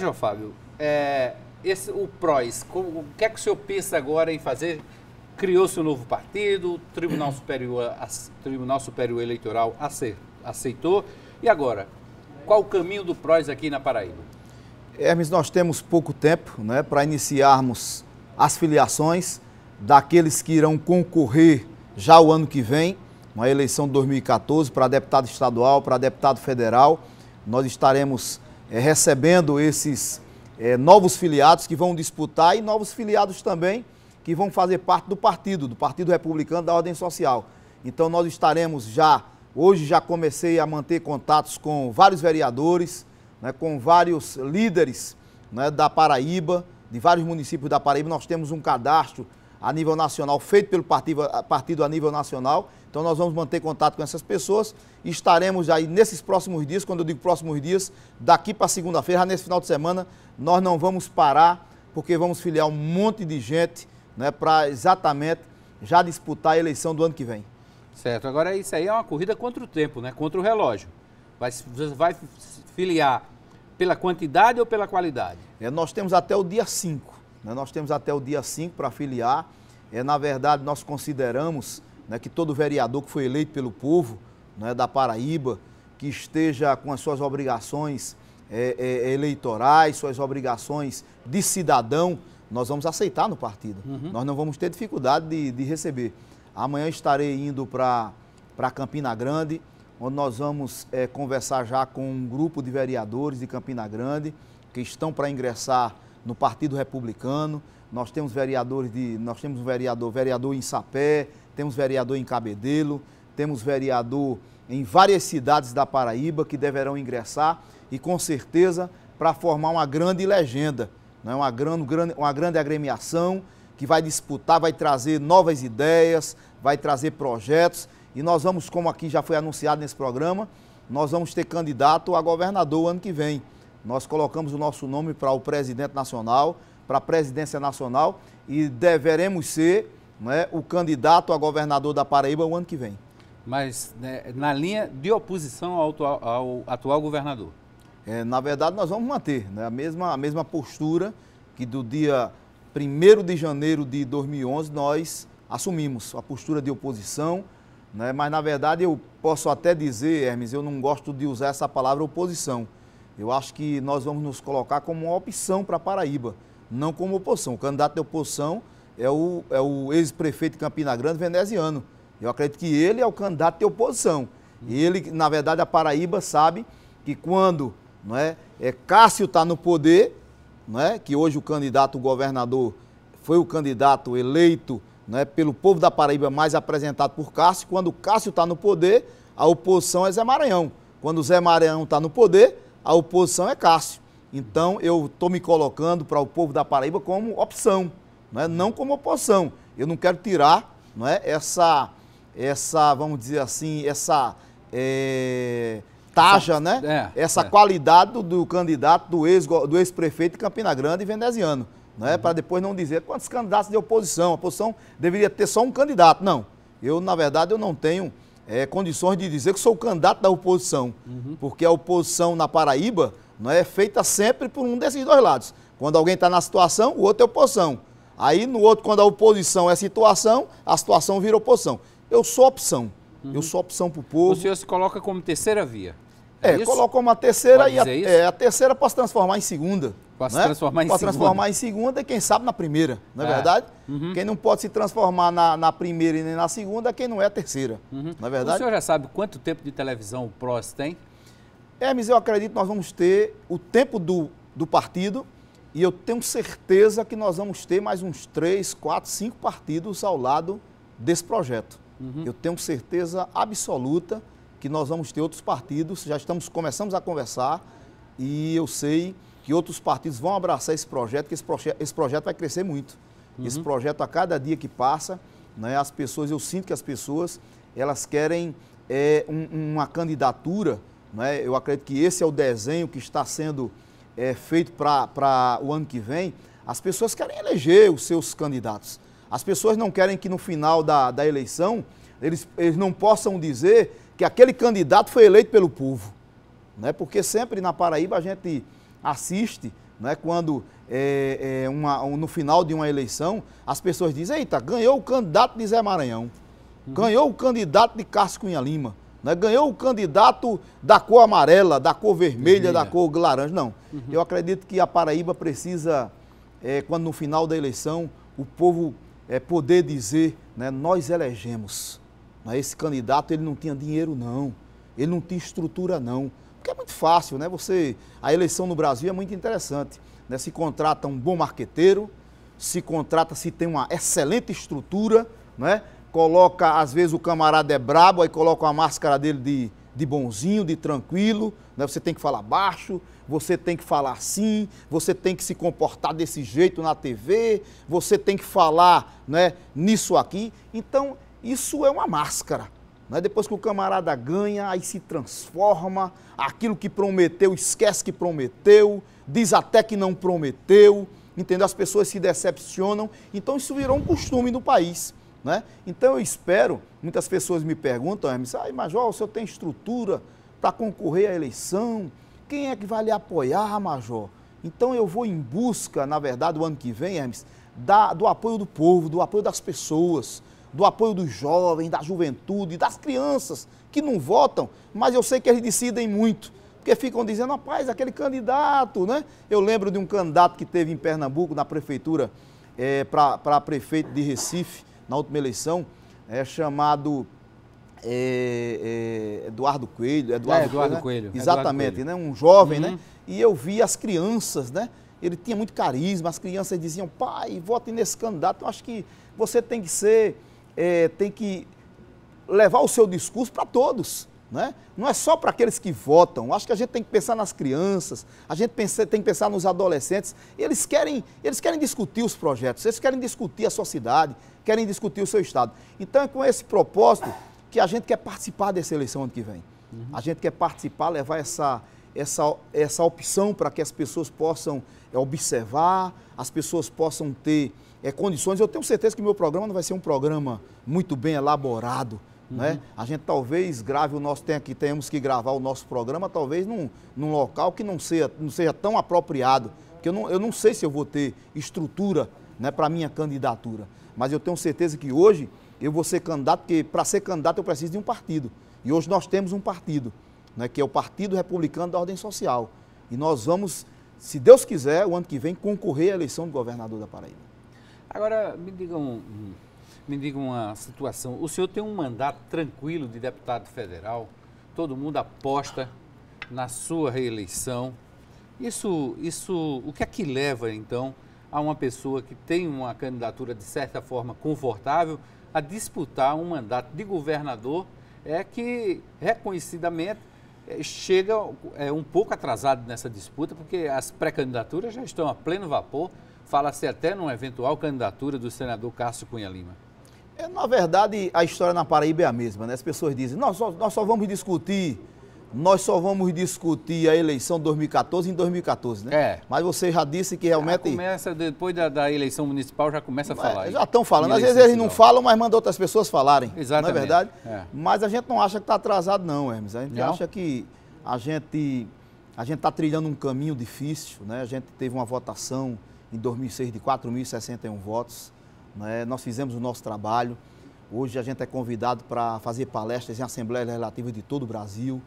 João Fábio, é, esse, o Prois, o que é que o senhor pensa agora em fazer? Criou-se um novo partido, o Tribunal Superior, Tribunal Superior Eleitoral aceitou. E agora, qual o caminho do Prois aqui na Paraíba? Hermes, nós temos pouco tempo né, para iniciarmos as filiações daqueles que irão concorrer já o ano que vem, uma eleição de 2014 para deputado estadual, para deputado federal. Nós estaremos é, recebendo esses é, novos filiados que vão disputar e novos filiados também que vão fazer parte do partido, do Partido Republicano da Ordem Social. Então nós estaremos já, hoje já comecei a manter contatos com vários vereadores, né, com vários líderes né, da Paraíba, de vários municípios da Paraíba. Nós temos um cadastro a nível nacional, feito pelo partido, partido a nível nacional. Então nós vamos manter contato com essas pessoas e estaremos aí nesses próximos dias, quando eu digo próximos dias, daqui para segunda-feira, nesse final de semana, nós não vamos parar, porque vamos filiar um monte de gente né, para exatamente já disputar a eleição do ano que vem. Certo, agora isso aí é uma corrida contra o tempo, né? contra o relógio. Vai, vai filiar pela quantidade ou pela qualidade? É, nós temos até o dia 5 né? Nós temos até o dia 5 para filiar. É, na verdade, nós consideramos né, que todo vereador que foi eleito pelo povo né, da Paraíba, que esteja com as suas obrigações é, é, eleitorais, suas obrigações de cidadão, nós vamos aceitar no partido. Uhum. Nós não vamos ter dificuldade de, de receber. Amanhã estarei indo para Campina Grande, onde nós vamos é, conversar já com um grupo de vereadores de Campina Grande que estão para ingressar no Partido Republicano, nós temos vereadores de. Nós temos um vereador, vereador em Sapé, temos vereador em Cabedelo, temos vereador em várias cidades da Paraíba que deverão ingressar e com certeza para formar uma grande legenda, né? uma, grande, uma grande agremiação que vai disputar, vai trazer novas ideias, vai trazer projetos e nós vamos, como aqui já foi anunciado nesse programa, nós vamos ter candidato a governador ano que vem. Nós colocamos o nosso nome para o presidente nacional, para a presidência nacional e deveremos ser né, o candidato a governador da Paraíba o ano que vem. Mas né, na linha de oposição ao atual, ao atual governador? É, na verdade, nós vamos manter né, a, mesma, a mesma postura que do dia 1 de janeiro de 2011 nós assumimos a postura de oposição, né? mas na verdade eu posso até dizer, Hermes, eu não gosto de usar essa palavra oposição. Eu acho que nós vamos nos colocar como uma opção para Paraíba, não como oposição. O candidato de oposição é o, é o ex-prefeito de Campina Grande, veneziano. Eu acredito que ele é o candidato de oposição. E ele, na verdade, a Paraíba sabe que quando não é, é Cássio está no poder, não é, que hoje o candidato governador foi o candidato eleito não é, pelo povo da Paraíba, mais apresentado por Cássio. Quando Cássio está no poder, a oposição é Zé Maranhão. Quando Zé Maranhão está no poder, a oposição é Cássio. Então eu estou me colocando para o povo da Paraíba como opção, não, é? não como oposição. Eu não quero tirar não é? essa, essa, vamos dizer assim, essa é, taja, né? É, essa é. qualidade do, do, candidato, do, ex, do ex-prefeito de Campina Grande e veneziano. Né? Uhum. Para depois não dizer quantos candidatos de oposição. A oposição deveria ter só um candidato. Não. Eu, na verdade, eu não tenho é, condições de dizer que sou o candidato da oposição, uhum. porque a oposição na Paraíba não é, é feita sempre por um desses dois lados. Quando alguém está na situação, o outro é oposição. Aí no outro, quando a oposição é situação, a situação vira oposição. Eu sou opção. Uhum. Eu sou opção para o povo. O senhor se coloca como terceira via. É, é coloca como a terceira Pode e a, é, a terceira pode transformar em segunda. Para né? se transformar em pode segunda. transformar em segunda e quem sabe na primeira, não é, é. verdade? Uhum. Quem não pode se transformar na, na, primeira e nem na segunda é quem não é a terceira, uhum. não é verdade? O senhor já sabe quanto tempo de televisão o PROS tem? É, mas eu acredito que nós vamos ter o tempo do, do partido e eu tenho certeza que nós vamos ter mais uns três, quatro, cinco partidos ao lado desse projeto. Uhum. Eu tenho certeza absoluta que nós vamos ter outros partidos, já estamos começamos a conversar e eu sei que outros partidos vão abraçar esse projeto, que esse, proje esse projeto vai crescer muito. Uhum. Esse projeto, a cada dia que passa, né, as pessoas, eu sinto que as pessoas, elas querem é, um, uma candidatura, né, eu acredito que esse é o desenho que está sendo é, feito para o ano que vem, as pessoas querem eleger os seus candidatos. As pessoas não querem que no final da, da eleição eles, eles não possam dizer que aquele candidato foi eleito pelo povo. Né? Porque sempre na Paraíba a gente assiste, né, quando é, é uma, um, no final de uma eleição, as pessoas dizem, eita, ganhou o candidato de Zé Maranhão, uhum. ganhou o candidato de Cássio Cunha Lima, né, ganhou o candidato da cor amarela, da cor vermelha, Vermelha. da cor laranja. Não, uhum. eu acredito que a Paraíba precisa, é, quando no final da eleição, o povo é, poder dizer, né, nós elegemos. Né, esse candidato ele não tinha dinheiro não, ele não tinha estrutura não, porque é muito fácil, né? Você, a eleição no Brasil é muito interessante. Né? Se contrata um bom marqueteiro, se contrata se tem uma excelente estrutura, né? Coloca, às vezes o camarada é brabo, aí coloca a máscara dele de, de bonzinho, de tranquilo, né? Você tem que falar baixo, você tem que falar assim, você tem que se comportar desse jeito na TV, você tem que falar, né, nisso aqui. Então, isso é uma máscara. Né? Depois que o camarada ganha, aí se transforma, aquilo que prometeu, esquece que prometeu, diz até que não prometeu, entendeu? As pessoas se decepcionam. Então isso virou um costume no país. Né? Então eu espero, muitas pessoas me perguntam, Hermes, ah, Major, o senhor tem estrutura para concorrer à eleição? Quem é que vai lhe apoiar, Major? Então eu vou em busca, na verdade, o ano que vem, Hermes, da, do apoio do povo, do apoio das pessoas do apoio dos jovens, da juventude, das crianças que não votam, mas eu sei que eles decidem muito, porque ficam dizendo, rapaz, aquele candidato, né? Eu lembro de um candidato que teve em Pernambuco, na prefeitura, é, eh, para prefeito de Recife, na última eleição, é chamado é, é, Eduardo Coelho. Eduardo, é, Eduardo né? Coelho. Exatamente, Eduardo né? Um jovem, né? uhum. né? E eu vi as crianças, né? Ele tinha muito carisma, as crianças diziam, pai, vote nesse candidato. Eu acho que você tem que ser é, tem que levar o seu discurso para todos. Né? Não é só para aqueles que votam. Acho que a gente tem que pensar nas crianças, a gente tem que pensar nos adolescentes. Eles querem, eles querem discutir os projetos, eles querem discutir a sua cidade, querem discutir o seu estado. Então é com esse propósito que a gente quer participar dessa eleição ano que vem. Uhum. A gente quer participar, levar essa, essa, essa opção para que as pessoas possam é, observar, as pessoas possam ter é, condições. Eu tenho certeza que meu programa não vai ser um programa muito bem elaborado. Né? Uhum. Né? A gente talvez grave o nosso, tenha que temos que gravar o nosso programa, talvez num, num local que não seja, não seja tão apropriado. Porque eu não, eu não sei se eu vou ter estrutura né, para minha candidatura. Mas eu tenho certeza que hoje eu vou ser candidato, porque para ser candidato eu preciso de um partido. E hoje nós temos um partido né, que é o Partido Republicano da Ordem Social. E nós vamos, se Deus quiser, o ano que vem, concorrer à eleição do governador da Paraíba. Agora, me diga me diga uma situação. O senhor tem um mandato tranquilo de deputado federal, todo mundo aposta na sua reeleição. Isso, isso, o que é que leva, então, a uma pessoa que tem uma candidatura, de certa forma, confortável, a disputar um mandato de governador é que, reconhecidamente, é, chega é, um pouco atrasado nessa disputa, porque as pré-candidaturas já estão a pleno vapor. Fala-se até numa eventual candidatura do senador Cássio Cunha Lima. É, na verdade, a história na Paraíba é a mesma. Né? As pessoas dizem, nós só, nós só vamos discutir nós só vamos discutir a eleição 2014 em 2014, né? É. Mas você já disse que realmente. Já começa, depois da, da, eleição municipal, já começa a falar. falar. já estão falando. Às vezes eles não falam, mas mandam outras pessoas falarem. Exatamente. Não é verdade? É. Mas a gente não acha que está atrasado, não, Hermes. A gente não? acha que a gente a gente está trilhando um caminho difícil, né? A gente teve uma votação em 2006 de 4.061 votos, né? Nós fizemos o nosso trabalho. Hoje a gente é convidado para fazer palestras em assembleias legislativas de todo o Brasil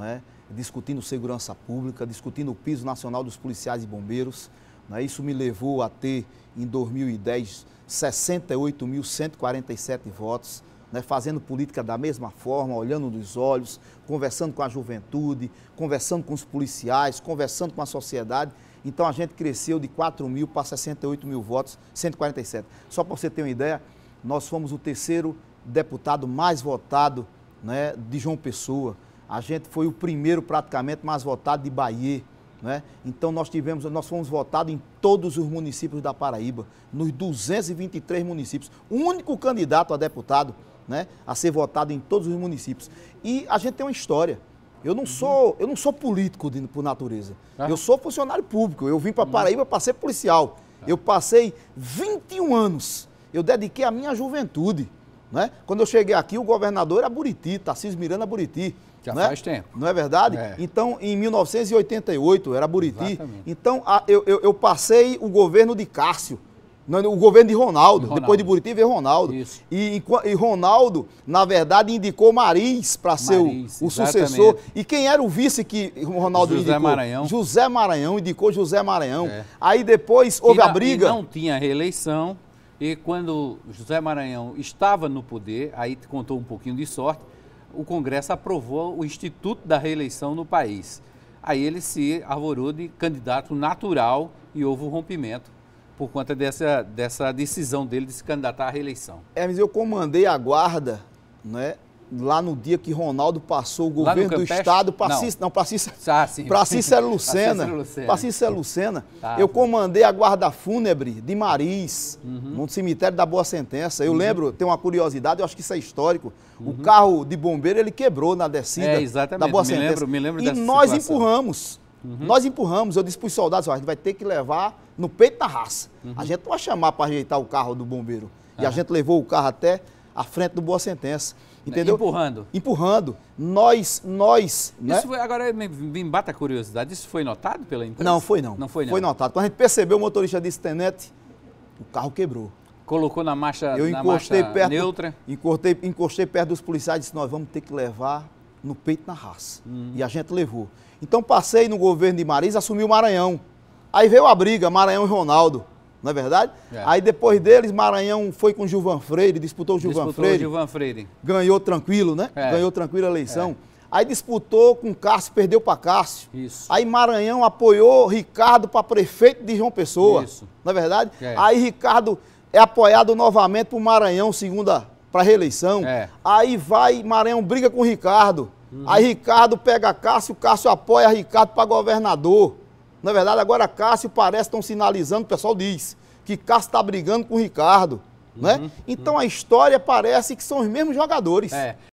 é? discutindo segurança pública, discutindo o piso nacional dos policiais e bombeiros. É? Isso me levou a ter, em 2010, 68.147 votos, é? fazendo política da mesma forma, olhando nos olhos, conversando com a juventude, conversando com os policiais, conversando com a sociedade. Então a gente cresceu de 4 mil para 68 mil votos, 147. Só para você ter uma ideia, nós fomos o terceiro deputado mais votado né, de João Pessoa. A gente foi o primeiro praticamente mais votado de Bahia. Né? Então nós tivemos, nós fomos votados em todos os municípios da Paraíba, nos 223 municípios. O único candidato a deputado né, a ser votado em todos os municípios. E a gente tem uma história. Eu não sou, eu não sou político de, por natureza. Ah. Eu sou funcionário público. Eu vim para uhum. Paraíba para ser policial. Ah. Eu passei 21 anos. Eu dediquei a minha juventude né? Quando eu cheguei aqui, o governador era Buriti, Tarcísio Miranda Buriti. Já né? faz tempo. Não é verdade? É. Então, em 1988, era Buriti. Exatamente. Então, a, eu, eu, eu, passei o governo de Cássio. Não, né? o governo de Ronaldo, Ronaldo. depois de Buriti veio Ronaldo. Isso. E, e, e Ronaldo, na verdade, indicou Mariz para ser o, o sucessor. E quem era o vice que Ronaldo José indicou? José Maranhão. José Maranhão, indicou José Maranhão. É. Aí depois houve e, a briga. não tinha reeleição. E quando José Maranhão estava no poder, aí contou um pouquinho de sorte, o Congresso aprovou o Instituto da Reeleição no país. Aí ele se arvorou de candidato natural e houve um rompimento por conta dessa, dessa decisão dele de se candidatar à reeleição. Hermes, eu comandei a guarda né, lá no dia que Ronaldo passou o governo do estado para Cícero, não, para Cícero, Cícero Lucena, para Cícero é Lucena, tá. eu comandei a guarda fúnebre de Maris, uhum. no cemitério da Boa Sentença. Eu uhum. lembro, tem uma curiosidade, eu acho que isso é histórico. Uhum. O carro de bombeiro ele quebrou na descida é, da Boa me Sentença. Lembro, me lembro e dessa nós situação. empurramos. Uhum. Nós empurramos, eu disse para os soldados, a gente vai ter que levar no peito da raça. Uhum. A gente não vai chamar para ajeitar o carro do bombeiro. E a gente levou o carro até a frente do Boa Sentença. Né? entendeu? Empurrando. Empurrando. Nós, nós. Né? Isso né? foi, agora me, me bata a curiosidade, isso foi notado pela empresa? Não, foi não. Não foi não. Foi notado. Quando a gente percebeu, o motorista disse, Tenente, o carro quebrou. Colocou na marcha, Eu na encostei marcha perto, neutra? Encostei, encostei perto dos policiais e disse, nós vamos ter que levar no peito na raça. Hum. E a gente levou. Então passei no governo de Marisa, assumi o Maranhão. Aí veio a briga, Maranhão e Ronaldo não é verdade? É. Aí depois deles, Maranhão foi com Gilvan Freire, disputou o Gilvan disputou Freire. Gilvan Freire. Ganhou tranquilo, né? É. Ganhou tranquilo a eleição. É. Aí disputou com Cássio, perdeu para Cássio. Isso. Aí Maranhão apoiou Ricardo para prefeito de João Pessoa. Isso. Na é verdade? É. Aí Ricardo é apoiado novamente por Maranhão, segunda para reeleição. É. Aí vai, Maranhão briga com Ricardo. Uhum. Aí Ricardo pega Cássio, Cássio apoia Ricardo para governador. Na verdade, agora Cássio parece estão sinalizando, o pessoal diz, que Cássio está brigando com o Ricardo. Né? Uhum, né? Então uhum. a história parece que são os mesmos jogadores. É.